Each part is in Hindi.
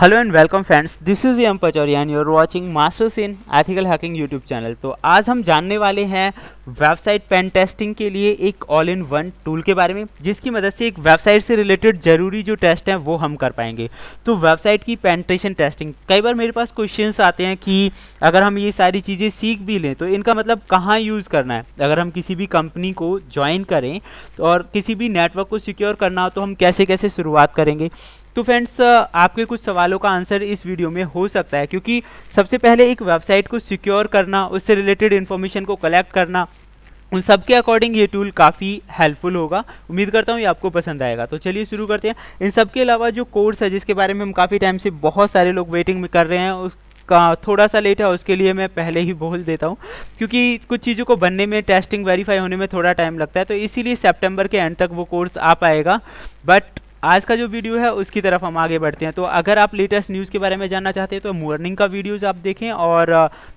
hello and welcome friends this is M Pachauria and you're watching masters in ethical hacking YouTube channel तो आज हम जानने वाले हैं वेबसाइट पेन टेस्टिंग के लिए एक ऑल इन वन टूल के बारे में जिसकी मदद से एक वेबसाइट से रिलेटेड ज़रूरी जो टेस्ट हैं वो हम कर पाएंगे तो वेबसाइट की पेनट्रेशन टेस्टिंग कई बार मेरे पास क्वेश्चन आते हैं कि अगर हम ये सारी चीज़ें सीख भी लें तो इनका मतलब कहाँ यूज़ करना है अगर हम किसी भी कंपनी को ज्वाइन करें और किसी भी नेटवर्क को सिक्योर करना हो तो हम कैसे कैसे शुरुआत करेंगे तो फ्रेंड्स uh, आपके कुछ सवालों का आंसर इस वीडियो में हो सकता है क्योंकि सबसे पहले एक वेबसाइट को सिक्योर करना उससे रिलेटेड इन्फॉर्मेशन को कलेक्ट करना उन सब के अकॉर्डिंग ये टूल काफ़ी हेल्पफुल होगा उम्मीद करता हूँ ये आपको पसंद आएगा तो चलिए शुरू करते हैं इन सब के अलावा जो कोर्स है जिसके बारे में हम काफ़ी टाइम से बहुत सारे लोग वेटिंग में कर रहे हैं उस का थोड़ा सा लेट है उसके लिए मैं पहले ही बोल देता हूँ क्योंकि कुछ चीज़ों को बनने में टेस्टिंग वेरीफाई होने में थोड़ा टाइम लगता है तो इसीलिए सेप्टेम्बर के एंड तक वो कोर्स आ पाएगा बट आज का जो वीडियो है उसकी तरफ हम आगे बढ़ते हैं तो अगर आप लेटेस्ट न्यूज़ के बारे में जानना चाहते हैं तो मॉर्निंग का वीडियोस आप देखें और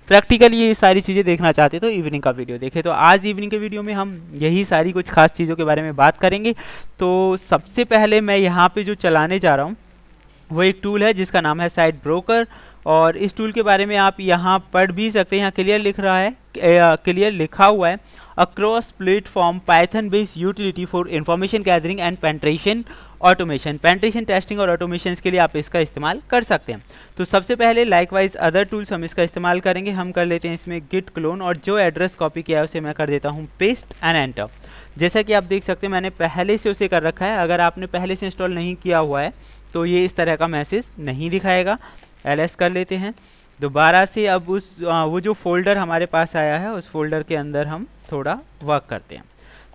प्रैक्टिकली uh, ये सारी चीज़ें देखना चाहते हैं तो इवनिंग का वीडियो देखें तो आज इवनिंग के वीडियो में हम यही सारी कुछ खास चीज़ों के बारे में बात करेंगे तो सबसे पहले मैं यहाँ पर जो चलाने जा रहा हूँ वो एक टूल है जिसका नाम है साइट ब्रोकर और इस टूल के बारे में आप यहाँ पढ़ भी सकते हैं यहाँ क्लियर लिख रहा है क्लियर लिखा हुआ है across platform python based utility for information gathering and penetration automation penetration testing और ऑटोमेशन के लिए आप इसका इस्तेमाल कर सकते हैं तो सबसे पहले लाइकवाइज अदर टूल्स हम इसका इस्तेमाल करेंगे हम कर लेते हैं इसमें गिट क्लोन और जो एड्रेस कॉपी किया है उसे मैं कर देता हूँ पेस्ट एंड एंटर जैसा कि आप देख सकते हैं मैंने पहले से उसे कर रखा है अगर आपने पहले से इंस्टॉल नहीं किया हुआ है तो ये इस तरह का मैसेज नहीं दिखाएगा एल कर लेते हैं दोबारा से अब उस आ, वो जो फोल्डर हमारे पास आया है उस फोल्डर के अंदर हम थोड़ा वर्क करते हैं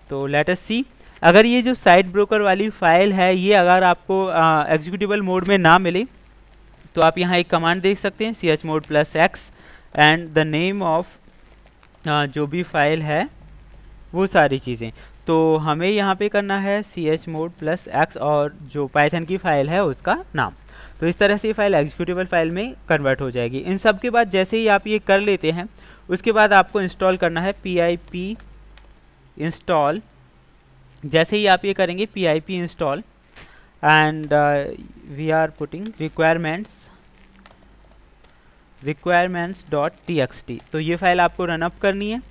तो लेटस सी अगर ये जो साइड ब्रोकर वाली फ़ाइल है ये अगर आपको एग्जीक्यूटिबल मोड में ना मिले तो आप यहाँ एक कमांड देख सकते हैं C H mod plus X and the name of जो भी फाइल है वो सारी चीज़ें तो हमें यहाँ पे करना है C H mod plus X और जो पाइथन की फ़ाइल है उसका नाम तो इस तरह से ये फाइल एग्जीक्यूटिवल फाइल में कन्वर्ट हो जाएगी इन सब के बाद जैसे ही आप ये कर लेते हैं उसके बाद आपको इंस्टॉल करना है पी आई पी इंस्टॉल जैसे ही आप ये करेंगे P I P install and we are putting requirements requirements dot T X T तो ये फाइल आपको रनअप करनी है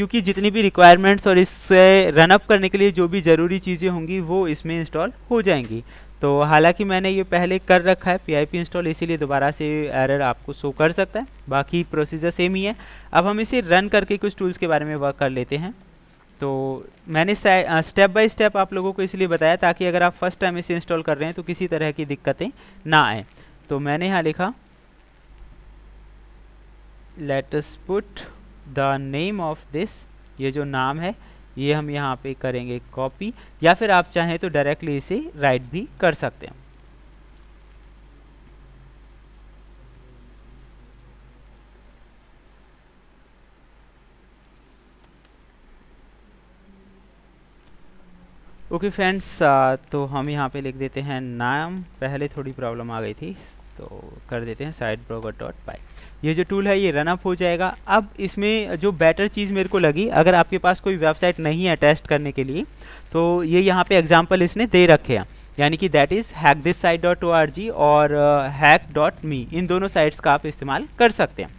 क्योंकि जितनी भी रिक्वायरमेंट्स और इससे रनअप करने के लिए जो भी ज़रूरी चीज़ें होंगी वो इसमें इंस्टॉल हो जाएंगी तो हालांकि मैंने ये पहले कर रखा है पी इंस्टॉल इसीलिए दोबारा से एरर आपको शो कर सकता है बाकी प्रोसीजर सेम ही है अब हम इसे रन करके कुछ टूल्स के बारे में वर्क कर लेते हैं तो मैंने स्टेप बाय स्टेप आप लोगों को इसलिए बताया ताकि अगर आप फर्स्ट टाइम इसे इंस्टॉल कर रहे हैं तो किसी तरह की दिक्कतें ना आए तो मैंने यहाँ लिखा let's put the name of this ये जो नाम है ये हम यहाँ पे करेंगे कॉपी या फिर आप चाहें तो डायरेक्टली इसे राइट भी कर सकते हैं ओके okay फ्रेंड्स तो हम यहाँ पे लिख देते हैं नाम पहले थोड़ी प्रॉब्लम आ गई थी तो कर देते हैं साइड ब्रोकर डॉट बाई ये जो टूल है ये रनअप हो जाएगा अब इसमें जो बेटर चीज़ मेरे को लगी अगर आपके पास कोई वेबसाइट नहीं है टेस्ट करने के लिए तो ये यहाँ पे एग्जाम्पल इसने दे रखे हैं यानी कि that is hack this site dot O R G और हैक डॉट मी इन दोनों साइट्स का आप इस्तेमाल कर सकते हैं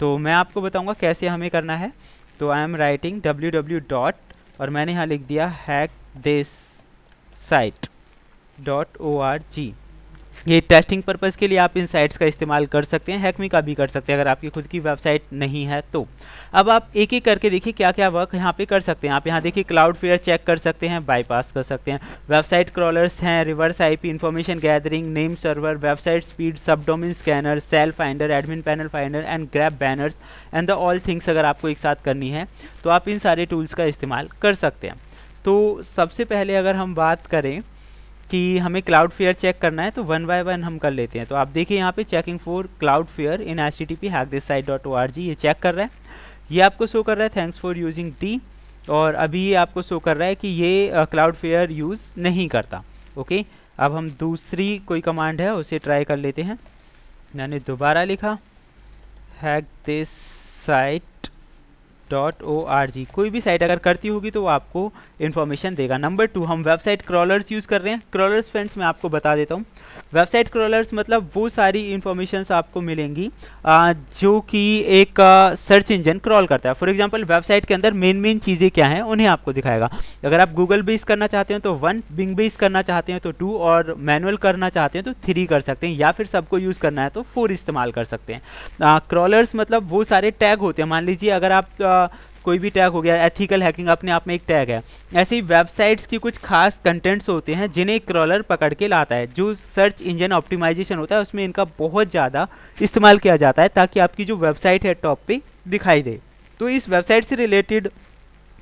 तो मैं आपको बताऊँगा कैसे हमें करना है तो I am writing W W dot और मैंने यहाँ लिख दिया hack this site dot O R G ये टेस्टिंग पर्पज़ के लिए आप इन साइट्स का इस्तेमाल कर सकते हैं हैकमी का भी कर सकते हैं अगर आपकी खुद की वेबसाइट नहीं है तो अब आप एक एक करके देखिए क्या क्या वर्क यहाँ पे कर सकते हैं आप यहाँ देखिए क्लाउड फेयर चेक कर सकते हैं बाईपास कर सकते हैं वेबसाइट क्रॉलर्स हैं reverse I P information gathering name server website speed subdomain scanner shell finder admin panel finder and grab banners and the all things अगर आपको एक साथ करनी है तो आप इन सारे टूल्स का इस्तेमाल कर सकते हैं तो सबसे पहले अगर हम बात करें कि हमें क्लाउड फेयर चेक करना है तो वन बाय वन हम कर लेते हैं तो आप देखिए यहाँ पे checking for Cloudflare in S T T P hack this site dot O R G ये चेक कर रहा है ये आपको शो कर रहा है थैंक्स फॉर यूजिंग डी और अभी ये आपको शो कर रहा है कि ये क्लाउड फेयर यूज़ नहीं करता ओके अब हम दूसरी कोई कमांड है उसे ट्राई कर लेते हैं मैंने दोबारा लिखा hack this site dot O R G कोई भी साइट अगर करती होगी तो वो आपको इन्फॉर्मेशन देगा नंबर टू हम वेबसाइट क्रॉलर्स यूज़ कर रहे हैं क्रॉलर्स फ्रेंड्स मैं आपको बता देता हूँ वेबसाइट क्रॉलर्स मतलब वो सारी इन्फॉर्मेशन आपको मिलेंगी आ, जो कि एक सर्च इंजन क्रॉल करता है फॉर एग्जाम्पल वेबसाइट के अंदर मेन मेन चीज़ें क्या हैं उन्हें आपको दिखाएगा अगर आप गूगल बेस करना चाहते हैं तो वन बिंग बेस करना चाहते हैं तो टू और मैनुअल करना चाहते हैं तो थ्री कर सकते हैं या फिर सबको यूज़ करना है तो फोर इस्तेमाल कर सकते हैं क्रॉलर्स मतलब वो सारे टैग होते हैं मान लीजिए अगर आप आ, कोई भी टैग हो गया एथिकल हैकिंग अपने आप में एक टैग है ऐसे ही वेबसाइट्स की कुछ खास कंटेंट्स होते हैं जिन्हें क्रॉलर पकड़ के लाता है जो सर्च इंजन ऑप्टिमाइजेशन होता है उसमें इनका बहुत ज़्यादा इस्तेमाल किया जाता है ताकि आपकी जो वेबसाइट है टॉप पे दिखाई दे तो इस वेबसाइट से रिलेटेड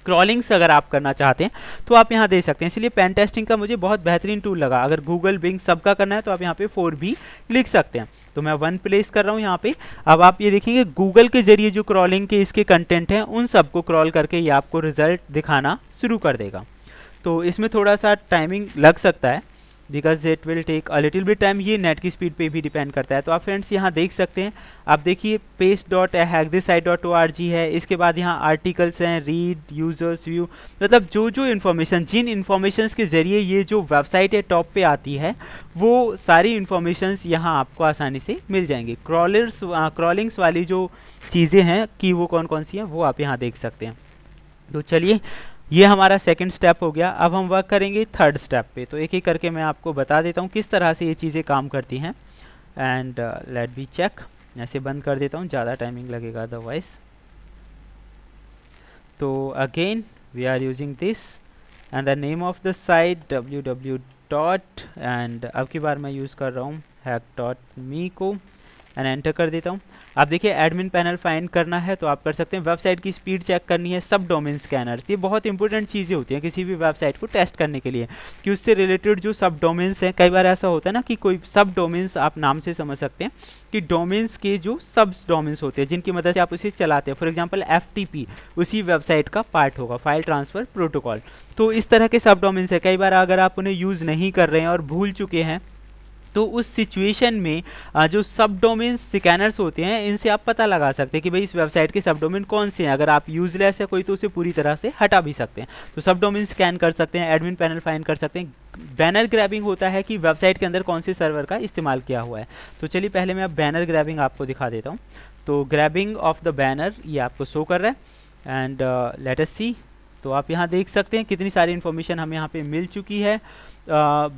क्रॉलिंग्स अगर आप करना चाहते हैं तो आप यहाँ दे सकते हैं इसलिए पेन टेस्टिंग का मुझे बहुत बेहतरीन टूल लगा अगर गूगल बिंग सबका करना है तो आप यहाँ पे फोर भी लिख सकते हैं तो मैं वन प्लेस कर रहा हूँ यहाँ पे अब आप ये देखेंगे गूगल के जरिए जो क्रॉलिंग के इसके कंटेंट हैं उन सबको क्रॉल करके ये आपको रिजल्ट दिखाना शुरू कर देगा तो इसमें थोड़ा सा टाइमिंग लग सकता है because it will take a little bit time ये नेट की स्पीड पे भी डिपेंड करता है तो आप फ्रेंड्स यहाँ देख सकते हैं आप देखिए paste dot hack this site dot O R G है इसके बाद यहाँ आर्टिकल्स हैं रीड यूजर्स व्यू मतलब जो जो इन्फॉर्मेशन जिन इन्फॉर्मेशन के ज़रिए ये जो वेबसाइट है टॉप पे आती है वो सारी इन्फॉर्मेशन यहाँ आपको आसानी से मिल जाएंगी क्रॉलर्स क्रॉलिंग्स वाली जो चीज़ें हैं कि वो कौन कौन सी हैं वो आप यहाँ देख सकते हैं तो चलिए ये हमारा सेकंड स्टेप हो गया अब हम वर्क करेंगे थर्ड स्टेप पे तो एक एक करके मैं आपको बता देता हूँ किस तरह से ये चीज़ें काम करती हैं एंड लेट बी चेक ऐसे बंद कर देता हूँ ज़्यादा टाइमिंग लगेगा अदरवाइज तो again we are using this and the name of the site W W dot and अब की बार मैं यूज़ कर रहा हूँ हैक डॉट मी को एंड एंटर कर देता हूँ आप देखिए एडमिन पैनल फाइंड करना है तो आप कर सकते हैं वेबसाइट की स्पीड चेक करनी है सब डोमेन स्कैनर्स ये बहुत इंपॉर्टेंट चीज़ें होती हैं किसी भी वेबसाइट को टेस्ट करने के लिए कि उससे रिलेटेड जो सब डोमेन्स हैं कई बार ऐसा होता है ना कि कोई सब डोमेन्स आप नाम से समझ सकते हैं कि डोमेन्स के जो सब डोमेन्स होते हैं जिनकी मदद से आप उसे चलाते हैं फॉर एग्जाम्पल एफ उसी वेबसाइट का पार्ट होगा फाइल ट्रांसफ़र प्रोटोकॉल तो इस तरह के सब डोमेन्स हैं कई बार अगर आप उन्हें यूज़ नहीं कर रहे हैं और भूल चुके हैं तो उस सिचुएशन में जो सब डोमेन स्कैनर्स होते हैं इनसे आप पता लगा सकते हैं कि भाई इस वेबसाइट के सब डोमेन कौन से हैं अगर आप यूजलेस है कोई तो उसे पूरी तरह से हटा भी सकते हैं तो सब डोमेन स्कैन कर सकते हैं एडमिन पैनल फाइन कर सकते हैं बैनर ग्रैबिंग होता है कि वेबसाइट के अंदर कौन से सर्वर का इस्तेमाल किया हुआ है तो चलिए पहले मैं बैनर ग्रैबिंग आपको दिखा देता हूँ तो ग्रैबिंग ऑफ द बैनर ये आपको शो कर रहा है एंड लेटेस्ट सी तो आप यहाँ देख सकते हैं कितनी सारी इन्फॉर्मेशन हमें यहाँ पे मिल चुकी है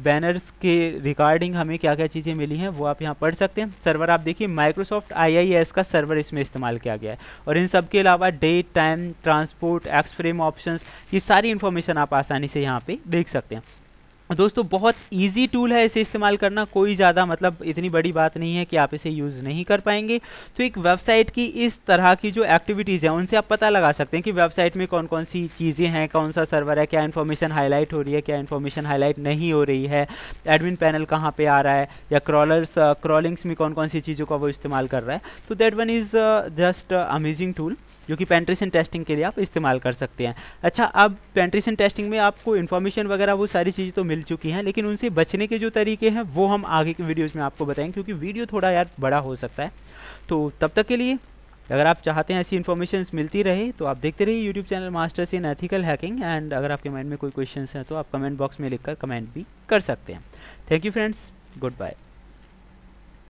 बैनर्स के रिकॉर्डिंग हमें क्या क्या चीज़ें मिली हैं वो आप यहाँ पढ़ सकते हैं सर्वर आप देखिए माइक्रोसॉफ्ट आईआईएस का सर्वर इसमें इस्तेमाल किया गया है और इन सब के अलावा date time transport x frame option options ये सारी इन्फॉर्मेशन आप आसानी से यहाँ पे देख सकते हैं दोस्तों बहुत इजी टूल है इसे इस्तेमाल करना कोई ज़्यादा मतलब इतनी बड़ी बात नहीं है कि आप इसे यूज़ नहीं कर पाएंगे तो एक वेबसाइट की इस तरह की जो एक्टिविटीज़ हैं उनसे आप पता लगा सकते हैं कि वेबसाइट में कौन कौन सी चीज़ें हैं कौन सा सर्वर है क्या इन्फॉर्मेशन हाईलाइट हो रही है क्या इन्फॉर्मेशन हाईलाइट नहीं हो रही है एडमिन पैनल कहाँ पर आ रहा है या क्रॉलर्स क्रॉलिंग्स में कौन कौन सी चीज़ों का वो इस्तेमाल कर रहा है तो that one is just amazing tool जो कि पेंट्रेशन टेस्टिंग के लिए आप इस्तेमाल कर सकते हैं अच्छा अब पेंट्रेशन टेस्टिंग में आपको इन्फॉर्मेशन वगैरह वो सारी चीज़ें तो मिल चुकी हैं लेकिन उनसे बचने के जो तरीके हैं वो हम आगे के वीडियोज़ में आपको बताएँ क्योंकि वीडियो थोड़ा यार बड़ा हो सकता है तो तब तक के लिए अगर आप चाहते हैं ऐसी इन्फॉर्मेशन मिलती रहे तो आप देखते रहिए YouTube channel masters in ethical hacking and अगर आपके माइंड में कोई क्वेश्चन हैं तो आप कमेंट बॉक्स में लिखकर कमेंट भी कर सकते हैं thank you friends good bye